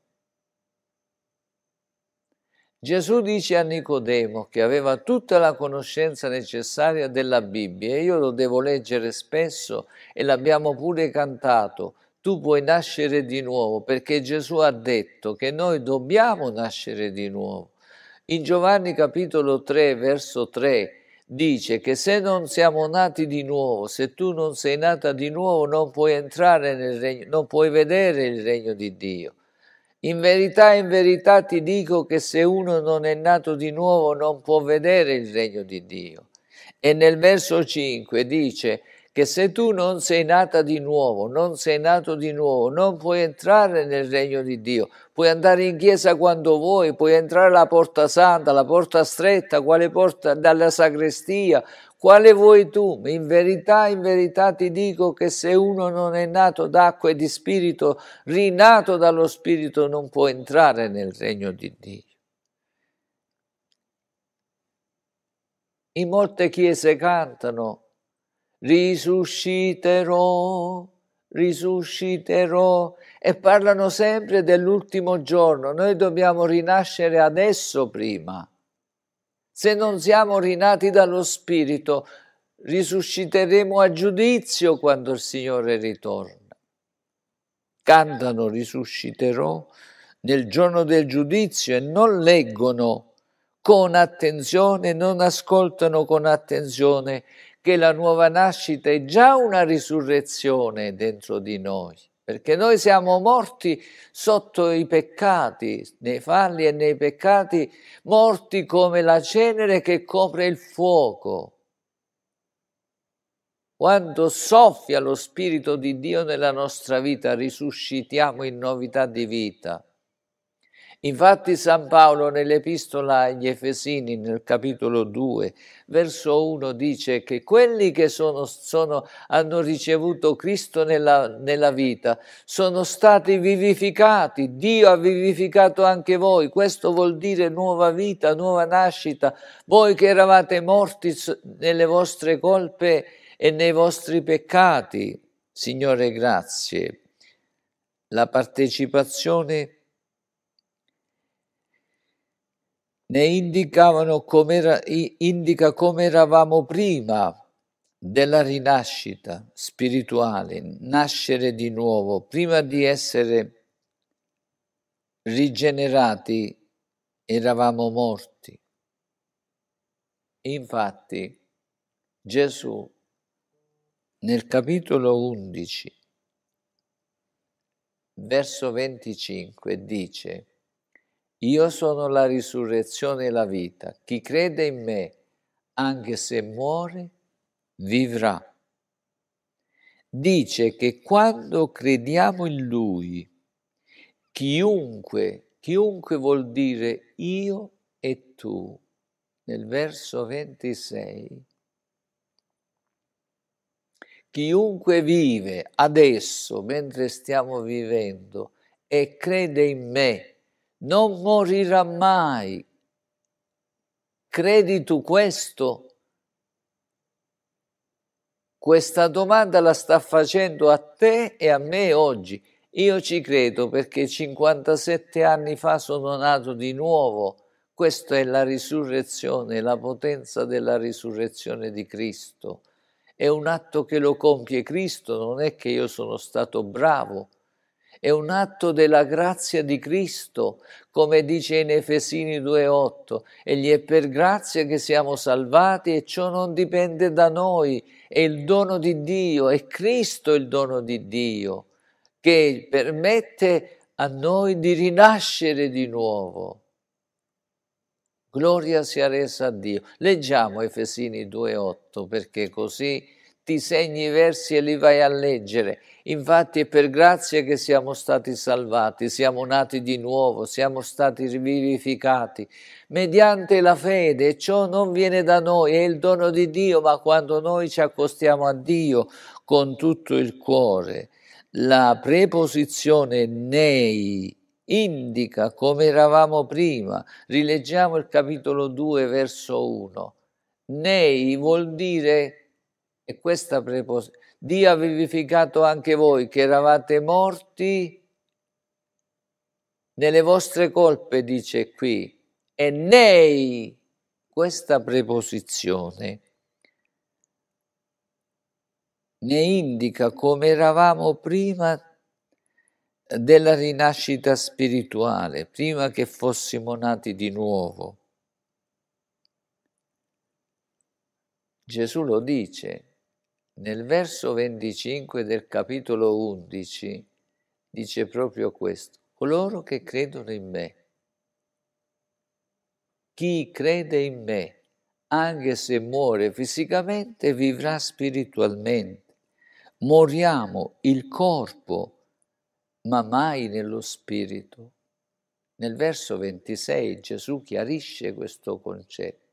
Gesù dice a Nicodemo che aveva tutta la conoscenza necessaria della Bibbia e io lo devo leggere spesso e l'abbiamo pure cantato. Tu puoi nascere di nuovo perché Gesù ha detto che noi dobbiamo nascere di nuovo. In Giovanni capitolo 3 verso 3 dice che se non siamo nati di nuovo, se tu non sei nata di nuovo, non puoi entrare nel regno, non puoi vedere il regno di Dio. In verità, in verità ti dico che se uno non è nato di nuovo non può vedere il regno di Dio. E nel verso 5 dice che se tu non sei nata di nuovo, non sei nato di nuovo, non puoi entrare nel regno di Dio. Puoi andare in chiesa quando vuoi, puoi entrare alla porta santa, la porta stretta, quale porta dalla sagrestia, quale vuoi tu? In verità, in verità ti dico che se uno non è nato d'acqua e di spirito, rinato dallo spirito, non può entrare nel regno di Dio. In molte chiese cantano, risusciterò, risusciterò, e parlano sempre dell'ultimo giorno. Noi dobbiamo rinascere adesso prima se non siamo rinati dallo Spirito, risusciteremo a giudizio quando il Signore ritorna. Cantano risusciterò nel giorno del giudizio e non leggono con attenzione, non ascoltano con attenzione che la nuova nascita è già una risurrezione dentro di noi perché noi siamo morti sotto i peccati, nei falli e nei peccati, morti come la cenere che copre il fuoco. Quando soffia lo Spirito di Dio nella nostra vita, risuscitiamo in novità di vita. Infatti San Paolo nell'epistola agli Efesini, nel capitolo 2, verso 1, dice che quelli che sono, sono, hanno ricevuto Cristo nella, nella vita sono stati vivificati, Dio ha vivificato anche voi, questo vuol dire nuova vita, nuova nascita, voi che eravate morti nelle vostre colpe e nei vostri peccati. Signore, grazie. La partecipazione ne indicavano come indica come eravamo prima della rinascita spirituale, nascere di nuovo, prima di essere rigenerati eravamo morti. Infatti Gesù nel capitolo 11, verso 25 dice, io sono la risurrezione e la vita. Chi crede in me, anche se muore, vivrà. Dice che quando crediamo in Lui, chiunque, chiunque vuol dire io e tu, nel verso 26, chiunque vive adesso, mentre stiamo vivendo, e crede in me, non morirà mai. Credi tu questo? Questa domanda la sta facendo a te e a me oggi. Io ci credo perché 57 anni fa sono nato di nuovo. Questa è la risurrezione, la potenza della risurrezione di Cristo. È un atto che lo compie Cristo, non è che io sono stato bravo, è un atto della grazia di Cristo, come dice in Efesini 2.8. Egli è per grazia che siamo salvati e ciò non dipende da noi, è il dono di Dio, è Cristo il dono di Dio, che permette a noi di rinascere di nuovo. Gloria sia resa a Dio. Leggiamo Efesini 2.8 perché così ti segni i versi e li vai a leggere. Infatti è per grazia che siamo stati salvati, siamo nati di nuovo, siamo stati rivivificati mediante la fede. Ciò non viene da noi, è il dono di Dio, ma quando noi ci accostiamo a Dio con tutto il cuore, la preposizione nei indica come eravamo prima. Rileggiamo il capitolo 2, verso 1. Nei vuol dire e questa preposizione. Dio ha vivificato anche voi che eravate morti nelle vostre colpe, dice qui. E nei, questa preposizione, ne indica come eravamo prima della rinascita spirituale, prima che fossimo nati di nuovo. Gesù lo dice, nel verso 25 del capitolo 11 dice proprio questo, coloro che credono in me. Chi crede in me, anche se muore fisicamente, vivrà spiritualmente. Moriamo il corpo, ma mai nello spirito. Nel verso 26 Gesù chiarisce questo concetto.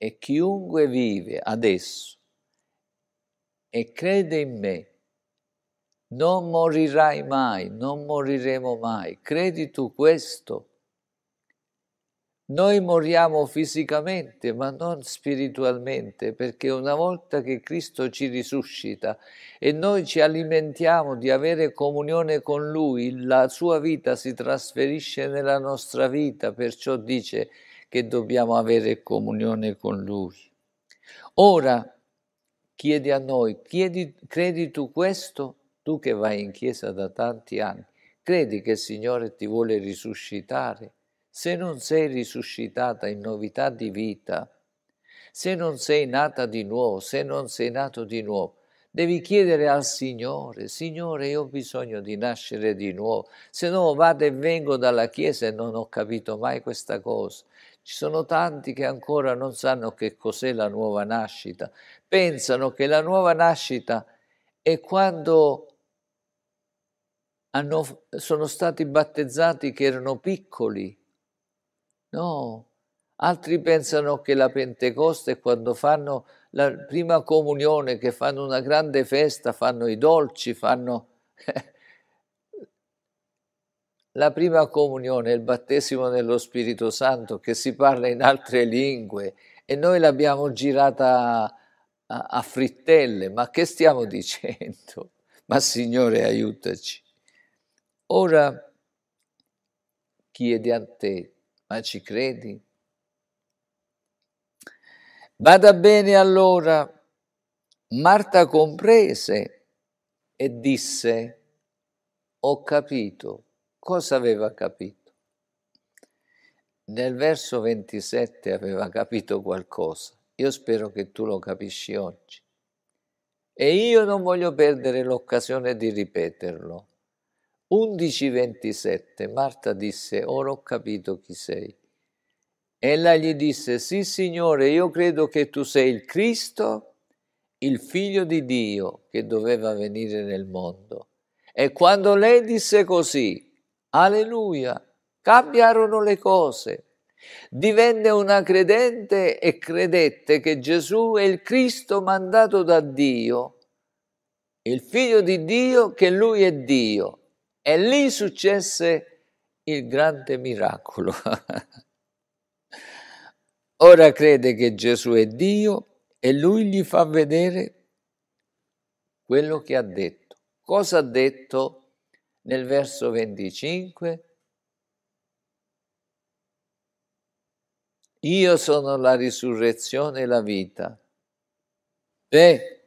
e chiunque vive adesso e crede in me non morirai mai, non moriremo mai. Credi tu questo? Noi moriamo fisicamente, ma non spiritualmente, perché una volta che Cristo ci risuscita e noi ci alimentiamo di avere comunione con Lui, la sua vita si trasferisce nella nostra vita, perciò dice che dobbiamo avere comunione con Lui. Ora chiedi a noi, chiedi, credi tu questo? Tu che vai in chiesa da tanti anni, credi che il Signore ti vuole risuscitare? Se non sei risuscitata in novità di vita, se non sei nata di nuovo, se non sei nato di nuovo, devi chiedere al Signore, Signore io ho bisogno di nascere di nuovo, se no vado e vengo dalla Chiesa e non ho capito mai questa cosa, ci sono tanti che ancora non sanno che cos'è la nuova nascita, pensano che la nuova nascita è quando hanno, sono stati battezzati che erano piccoli. No, altri pensano che la Pentecoste è quando fanno la prima comunione, che fanno una grande festa, fanno i dolci, fanno... Eh, la prima comunione, il battesimo nello Spirito Santo, che si parla in altre lingue e noi l'abbiamo girata a, a frittelle, ma che stiamo dicendo? Ma Signore aiutaci. Ora chiede a te, ma ci credi? Vada bene allora. Marta comprese e disse, ho capito cosa aveva capito? Nel verso 27 aveva capito qualcosa. Io spero che tu lo capisci oggi. E io non voglio perdere l'occasione di ripeterlo. 11.27 Marta disse, ora ho capito chi sei. Ella gli disse, sì Signore, io credo che tu sei il Cristo, il figlio di Dio che doveva venire nel mondo. E quando lei disse così, Alleluia. Cambiarono le cose. Divenne una credente e credette che Gesù è il Cristo mandato da Dio, il figlio di Dio che lui è Dio. E lì successe il grande miracolo. Ora crede che Gesù è Dio e lui gli fa vedere quello che ha detto. Cosa ha detto? nel verso 25, Io sono la risurrezione e la vita. Beh,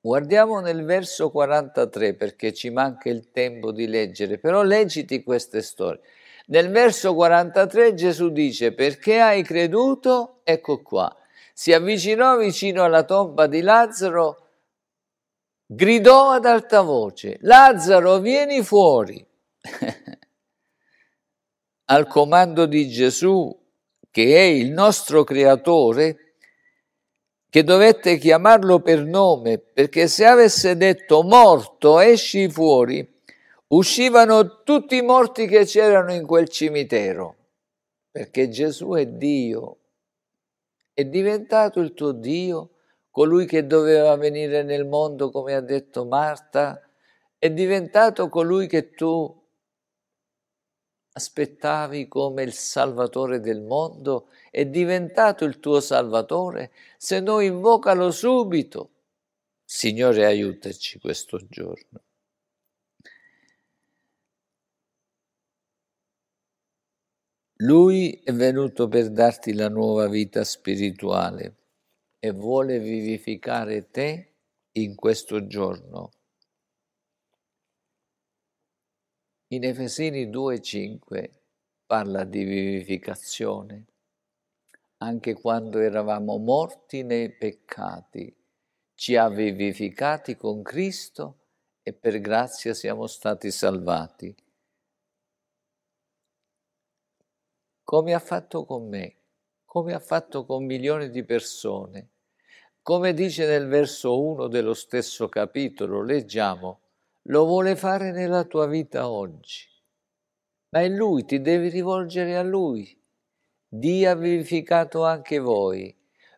guardiamo nel verso 43 perché ci manca il tempo di leggere, però leggiti queste storie. Nel verso 43 Gesù dice, perché hai creduto? Ecco qua. Si avvicinò vicino alla tomba di Lazzaro gridò ad alta voce, Lazzaro, vieni fuori. Al comando di Gesù, che è il nostro creatore, che dovette chiamarlo per nome, perché se avesse detto morto, esci fuori, uscivano tutti i morti che c'erano in quel cimitero, perché Gesù è Dio, è diventato il tuo Dio colui che doveva venire nel mondo, come ha detto Marta, è diventato colui che tu aspettavi come il Salvatore del mondo, è diventato il tuo Salvatore, se no invocalo subito. Signore, aiutaci questo giorno. Lui è venuto per darti la nuova vita spirituale e vuole vivificare te in questo giorno. In Efesini 2.5 parla di vivificazione, anche quando eravamo morti nei peccati, ci ha vivificati con Cristo e per grazia siamo stati salvati. Come ha fatto con me, come ha fatto con milioni di persone come dice nel verso 1 dello stesso capitolo, leggiamo, lo vuole fare nella tua vita oggi, ma è Lui, ti devi rivolgere a Lui. Dio ha vivificato anche voi,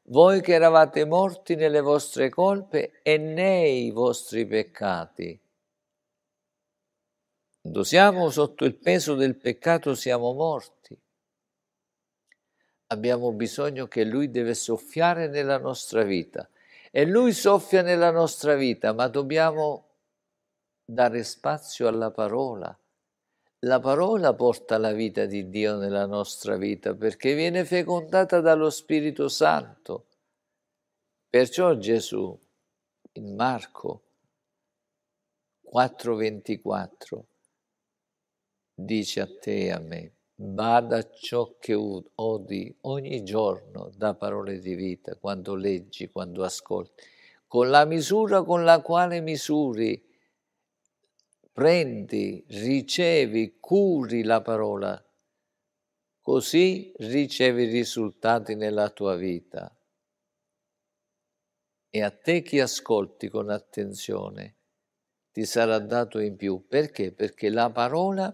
voi che eravate morti nelle vostre colpe e nei vostri peccati. Quando siamo sotto il peso del peccato siamo morti abbiamo bisogno che Lui deve soffiare nella nostra vita. E Lui soffia nella nostra vita, ma dobbiamo dare spazio alla parola. La parola porta la vita di Dio nella nostra vita perché viene fecondata dallo Spirito Santo. Perciò Gesù in Marco 4:24 dice a te e a me, Bada ciò che odi ogni giorno da parole di vita, quando leggi, quando ascolti, con la misura con la quale misuri, prendi, ricevi, curi la parola, così ricevi risultati nella tua vita. E a te che ascolti con attenzione ti sarà dato in più. Perché? Perché la parola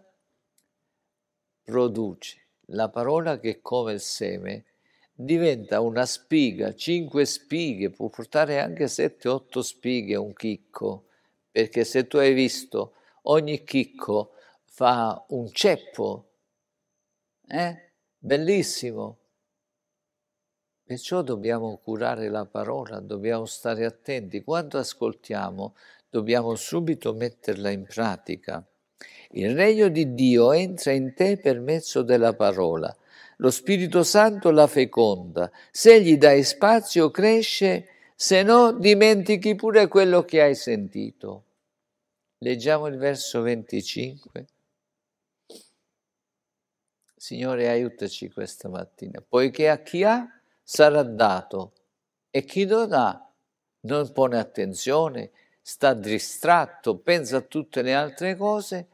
produce. La parola che come il seme diventa una spiga, cinque spighe, può portare anche sette, otto spighe un chicco, perché se tu hai visto ogni chicco fa un ceppo, eh? bellissimo. Perciò dobbiamo curare la parola, dobbiamo stare attenti. Quando ascoltiamo dobbiamo subito metterla in pratica. Il regno di Dio entra in te per mezzo della parola. Lo Spirito Santo la feconda. Se gli dai spazio cresce, se no dimentichi pure quello che hai sentito. Leggiamo il verso 25. Signore, aiutaci questa mattina, poiché a chi ha sarà dato e chi non ha non pone attenzione, sta distratto, pensa a tutte le altre cose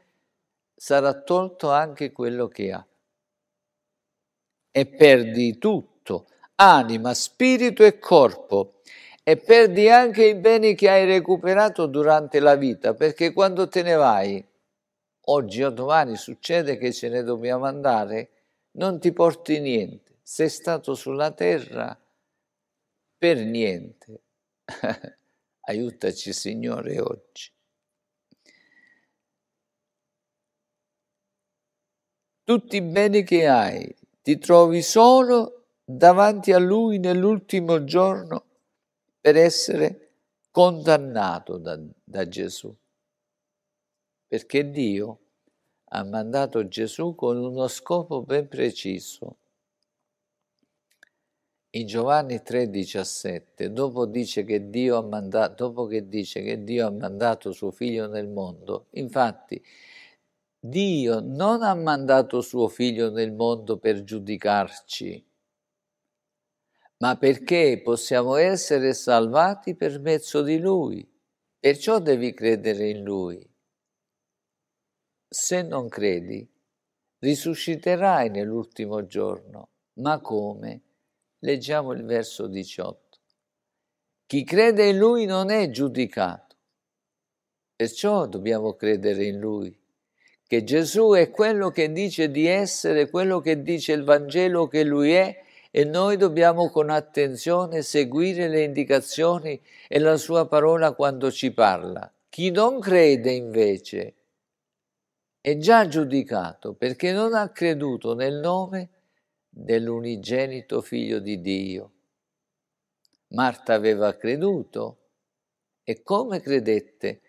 sarà tolto anche quello che ha. E perdi tutto, anima, spirito e corpo. E perdi anche i beni che hai recuperato durante la vita, perché quando te ne vai, oggi o domani succede che ce ne dobbiamo andare, non ti porti niente. Sei stato sulla terra per niente. Aiutaci Signore oggi. tutti i beni che hai, ti trovi solo davanti a Lui nell'ultimo giorno per essere condannato da, da Gesù. Perché Dio ha mandato Gesù con uno scopo ben preciso. In Giovanni 3,17, dopo, dopo che dice che Dio ha mandato suo figlio nel mondo, infatti Dio non ha mandato suo figlio nel mondo per giudicarci, ma perché possiamo essere salvati per mezzo di lui. Perciò devi credere in lui. Se non credi, risusciterai nell'ultimo giorno. Ma come? Leggiamo il verso 18. Chi crede in lui non è giudicato. Perciò dobbiamo credere in lui che Gesù è quello che dice di essere, quello che dice il Vangelo che lui è e noi dobbiamo con attenzione seguire le indicazioni e la sua parola quando ci parla. Chi non crede invece è già giudicato perché non ha creduto nel nome dell'unigenito figlio di Dio. Marta aveva creduto e come credette?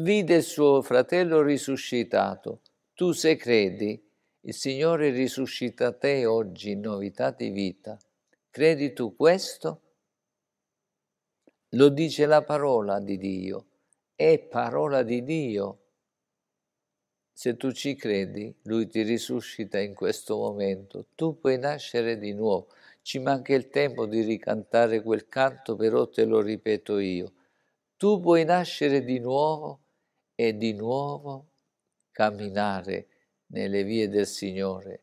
vide suo fratello risuscitato. Tu se credi, il Signore risuscita te oggi in novità di vita. Credi tu questo? Lo dice la parola di Dio. È parola di Dio. Se tu ci credi, Lui ti risuscita in questo momento. Tu puoi nascere di nuovo. Ci manca il tempo di ricantare quel canto, però te lo ripeto io. Tu puoi nascere di nuovo e di nuovo camminare nelle vie del Signore.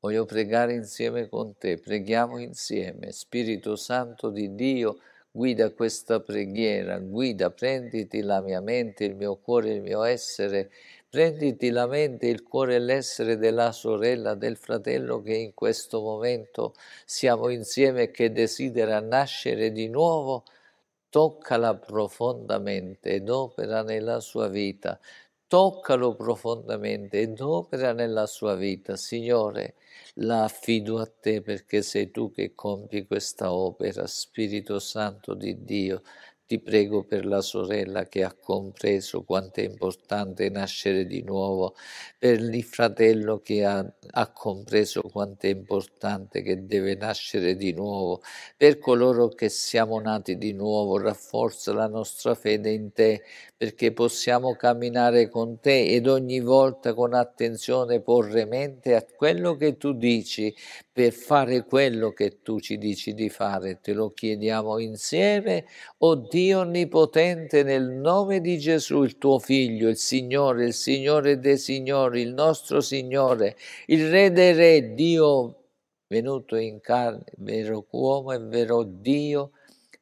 Voglio pregare insieme con te, preghiamo insieme. Spirito Santo di Dio, guida questa preghiera, guida, prenditi la mia mente, il mio cuore, il mio essere, prenditi la mente, il cuore e l'essere della sorella, del fratello che in questo momento siamo insieme e che desidera nascere di nuovo toccala profondamente ed opera nella sua vita. Toccalo profondamente ed opera nella sua vita. Signore, la affido a te perché sei tu che compi questa opera, Spirito Santo di Dio. Ti prego per la sorella che ha compreso quanto è importante nascere di nuovo, per il fratello che ha, ha compreso quanto è importante che deve nascere di nuovo, per coloro che siamo nati di nuovo, rafforza la nostra fede in te, perché possiamo camminare con te ed ogni volta con attenzione porre mente a quello che tu dici per fare quello che tu ci dici di fare. Te lo chiediamo insieme, o oh Dio Onnipotente, nel nome di Gesù, il tuo Figlio, il Signore, il Signore dei Signori, il nostro Signore, il Re dei Re, Dio venuto in carne, vero uomo e vero Dio,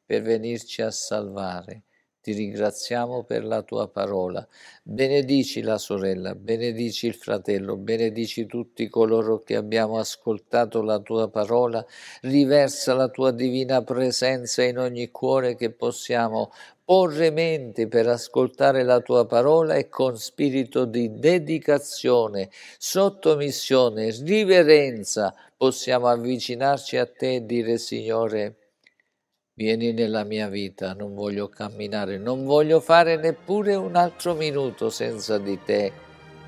per venirci a salvare ti ringraziamo per la tua parola. Benedici la sorella, benedici il fratello, benedici tutti coloro che abbiamo ascoltato la tua parola. Riversa la tua divina presenza in ogni cuore che possiamo porre mente per ascoltare la tua parola e con spirito di dedicazione, sottomissione, riverenza possiamo avvicinarci a te e dire Signore, Vieni nella mia vita, non voglio camminare, non voglio fare neppure un altro minuto senza di te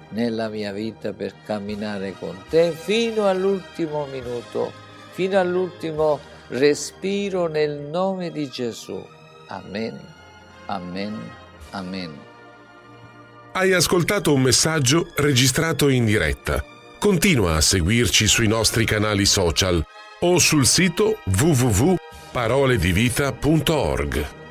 nella mia vita per camminare con te fino all'ultimo minuto, fino all'ultimo respiro nel nome di Gesù. Amen, amen, amen. Hai ascoltato un messaggio registrato in diretta. Continua a seguirci sui nostri canali social o sul sito www paroledivita.org